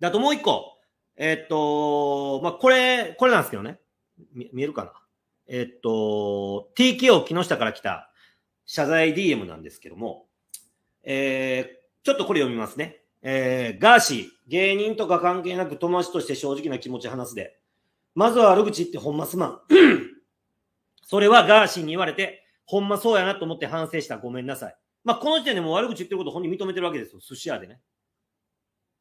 で、あともう一個。えっと、まあ、これ、これなんですけどね。見えるかなえっと、TKO 木下から来た謝罪 DM なんですけども、えー、ちょっとこれ読みますね。えー、ガーシー、芸人とか関係なく友達として正直な気持ち話すで。まずは悪口ってほんますまん。それはガーシーに言われて、ほんまそうやなと思って反省した。ごめんなさい。まあ、この時点でも悪口言ってること本人認めてるわけですよ。寿司屋でね。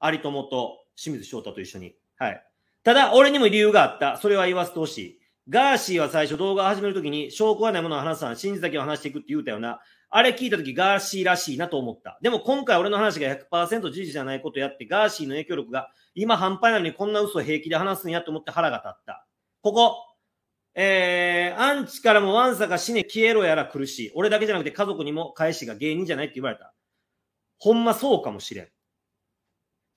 有友と清水翔太と一緒に。はい。ただ、俺にも理由があった。それは言わせてほしい。ガーシーは最初動画を始めるときに、証拠がないものを話すん、真実だけを話していくって言うたよな。あれ聞いたときガーシーらしいなと思った。でも今回俺の話が100%事実じゃないことやって、ガーシーの影響力が今半端なのにこんな嘘を平気で話すんやと思って腹が立った。ここ、えー、アンチからもワンサか死ね消えろやら苦しい。俺だけじゃなくて家族にも返しが芸人じゃないって言われた。ほんまそうかもしれん。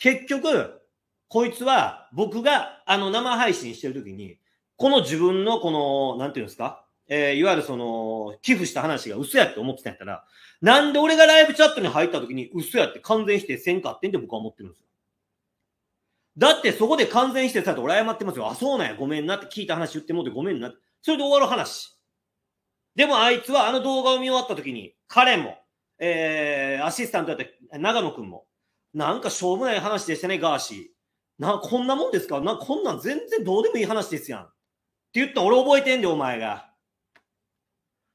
結局、こいつは僕があの生配信してるときに、この自分のこの、なんていうんですか、えー、いわゆるその、寄付した話が嘘やって思ってたんやったら、なんで俺がライブチャットに入った時に嘘やって完全否定せんかってんって僕は思ってるんですよ。だってそこで完全否定されて俺謝ってますよ。あ、そうなんや、ごめんなって聞いた話言ってもうてごめんなって。それで終わる話。でもあいつはあの動画を見終わった時に、彼も、えー、アシスタントだった長野くんも、なんかしょうもない話でしたね、ガーシー。な、こんなもんですかな、こんなん全然どうでもいい話ですやん。って言った俺覚えてんで、お前が。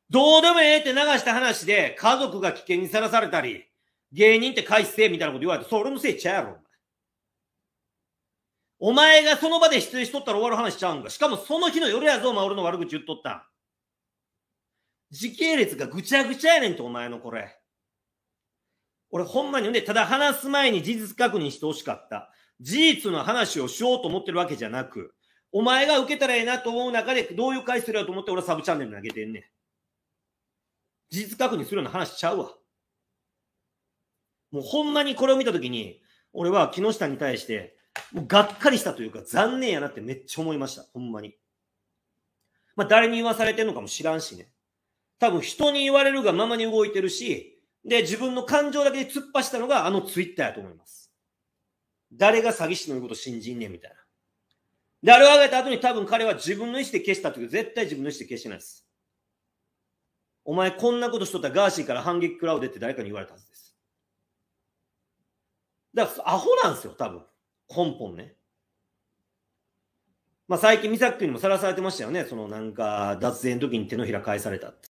どうでもええって流した話で、家族が危険にさらされたり、芸人って返せみたいなこと言われて、それのせいちゃうやろ、お前。お前がその場で失礼しとったら終わる話ちゃうんか。しかもその日の夜やぞ、お前俺の悪口言っとった。時系列がぐちゃぐちゃやねんと、お前のこれ。俺ほんまにね、ただ話す前に事実確認してほしかった。事実の話をしようと思ってるわけじゃなく、お前が受けたらええなと思う中で、どういう回数だと思って俺はサブチャンネル投げてんねん。事実確認するような話しちゃうわ。もうほんまにこれを見たときに、俺は木下に対して、もうがっかりしたというか、残念やなってめっちゃ思いました。ほんまに。まあ誰に言わされてんのかも知らんしね。多分人に言われるがままに動いてるし、で、自分の感情だけで突っ走ったのがあのツイッターやと思います。誰が詐欺師の言うこと信じんねんみたいな。で、あれを上げた後に多分彼は自分の意思で消したという絶対自分の意思で消してないです。お前こんなことしとったらガーシーから反撃食らうでって誰かに言われたはずです。だからアホなんですよ、多分。根本ね。まあ最近、サッ君にもさらされてましたよね。そのなんか、脱税の時に手のひら返されたって。